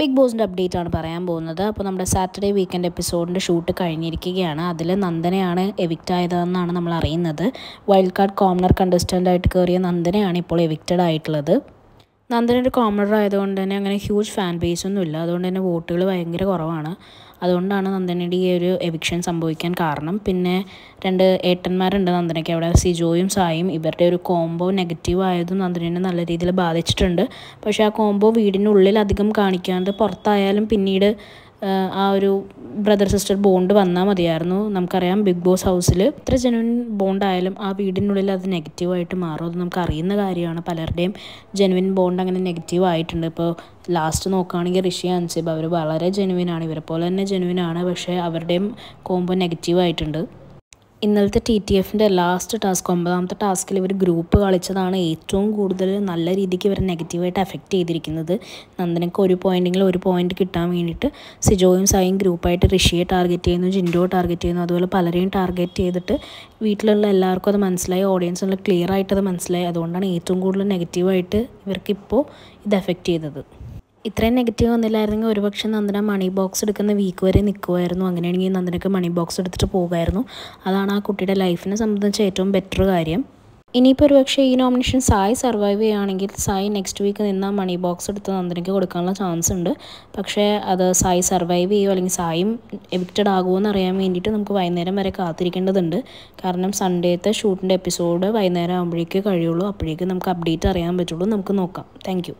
big ബോസിൻ്റെ update ആണ് പറയാൻ പോകുന്നത് അപ്പോൾ നമ്മുടെ സാറ്റർഡേ വീക്കെൻഡ് എപ്പിസോഡിൻ്റെ ഷൂട്ട് കഴിഞ്ഞിരിക്കുകയാണ് അതിൽ നന്ദനയാണ് എവിക്റ്റ് ആയതെന്നാണ് നമ്മൾ അറിയുന്നത് വൈൽഡ് കാർഡ് കോമണർ കണ്ടസ്റ്റൻ്റായിട്ട് കയറിയ നന്ദനയാണ് ഇപ്പോൾ എവിക്റ്റഡ് ആയിട്ടുള്ളത് നന്ദന ഒരു കോമഡർ ആയതുകൊണ്ട് തന്നെ അങ്ങനെ ഹ്യൂജ് ഫാൻ ബേസ് ഒന്നുമില്ല അതുകൊണ്ട് തന്നെ വോട്ടുകൾ ഭയങ്കര കുറവാണ് അതുകൊണ്ടാണ് നന്ദനയുടെ ഈ ഒരു എവിക്ഷൻ സംഭവിക്കാൻ കാരണം പിന്നെ രണ്ട് ഏട്ടന്മാരുണ്ട് നന്ദനയ്ക്ക് അവിടെ സിജോയും സായും ഇവരുടെ ഒരു കോംബോ നെഗറ്റീവ് ആയതും നന്ദനെ നല്ല രീതിയിൽ ബാധിച്ചിട്ടുണ്ട് പക്ഷേ ആ കോംബോ വീടിനുള്ളിൽ അധികം കാണിക്കാണ്ട് പുറത്തായാലും പിന്നീട് ആ ഒരു ബ്രദർ സിസ്റ്റർ ബോണ്ട് വന്നാൽ മതിയായിരുന്നു നമുക്കറിയാം ബിഗ് ബോസ് ഹൗസിൽ എത്ര ജനുവിൻ ബോണ്ടായാലും ആ വീടിനുള്ളിൽ അത് നെഗറ്റീവായിട്ട് മാറും അത് നമുക്ക് അറിയുന്ന കാര്യമാണ് പലരുടെയും ജനുവിൻ ബോണ്ട് അങ്ങനെ നെഗറ്റീവ് ആയിട്ടുണ്ട് ഇപ്പോൾ ലാസ്റ്റ് നോക്കുകയാണെങ്കിൽ ഋഷി അൻസിബ് അവർ വളരെ ജനുവിനാണ് ഇവരെ പോലെ തന്നെ ജനുവിനാണ് പക്ഷേ അവരുടെയും കോംബോ നെഗറ്റീവ് ആയിട്ടുണ്ട് ഇന്നലത്തെ ടി ടി എഫിൻ്റെ ലാസ്റ്റ് ടാസ്ക് ഒമ്പതാമത്തെ ടാസ്കിൽ ഇവർ ഗ്രൂപ്പ് കളിച്ചതാണ് ഏറ്റവും കൂടുതൽ നല്ല രീതിക്ക് ഇവരെ നെഗറ്റീവായിട്ട് എഫക്റ്റ് ചെയ്തിരിക്കുന്നത് നന്ദനക്ക് ഒരു പോയിൻറ്റെങ്കിലും ഒരു പോയിന്റ് കിട്ടാൻ വേണ്ടിയിട്ട് സിജോയും സായും ഗ്രൂപ്പായിട്ട് ഋഷിയെ ടാർഗറ്റ് ചെയ്യുന്നു ജിൻഡോ ടാർഗറ്റ് ചെയ്യുന്നു അതുപോലെ പലരെയും ടാർഗറ്റ് ചെയ്തിട്ട് വീട്ടിലുള്ള എല്ലാവർക്കും അത് മനസ്സിലായി ഓഡിയൻസിനുള്ള ക്ലിയർ ആയിട്ട് അത് മനസ്സിലായി അതുകൊണ്ടാണ് ഏറ്റവും കൂടുതൽ നെഗറ്റീവായിട്ട് ഇവർക്കിപ്പോൾ ഇത് എഫക്റ്റ് ചെയ്തത് ഇത്രയും നെഗറ്റീവ് വന്നില്ലായിരുന്നെങ്കിൽ ഒരുപക്ഷെ നന്ദന മണി ബോക്സ് എടുക്കുന്ന വീക്ക് വരെ നിൽക്കുമായിരുന്നു അങ്ങനെയാണെങ്കിൽ നന്ദനക്ക് മണി ബോക്സ് എടുത്തിട്ട് പോകുമായിരുന്നു അതാണ് ആ കുട്ടിയുടെ ലൈഫിനെ സംബന്ധിച്ച് ഏറ്റവും ബെറ്റർ കാര്യം ഇനിയിപ്പോൾ ഒരുപക്ഷെ ഈ നോമിനേഷൻ സായി സർവൈവ് ചെയ്യുകയാണെങ്കിൽ സായി നെക്സ്റ്റ് വീക്ക് നിന്ന് മണി ബോക്സ് എടുത്ത് നന്ദനയ്ക്ക് കൊടുക്കാനുള്ള ചാൻസ് ഉണ്ട് പക്ഷേ അത് സായി സർവൈവ് ചെയ്യുമോ അല്ലെങ്കിൽ സായും എവിക്റ്റഡ് ആകുമോ എന്ന് അറിയാൻ വേണ്ടിയിട്ട് നമുക്ക് വൈകുന്നേരം വരെ കാത്തിരിക്കേണ്ടതുണ്ട് കാരണം സൺഡേത്തെ ഷൂട്ടിൻ്റെ എപ്പിസോഡ് വൈകുന്നേരം ആകുമ്പോഴേക്ക് കഴിയുള്ളൂ അപ്പോഴേക്കും നമുക്ക് അപ്ഡേറ്റ് അറിയാൻ പറ്റുള്ളൂ നമുക്ക് നോക്കാം താങ്ക്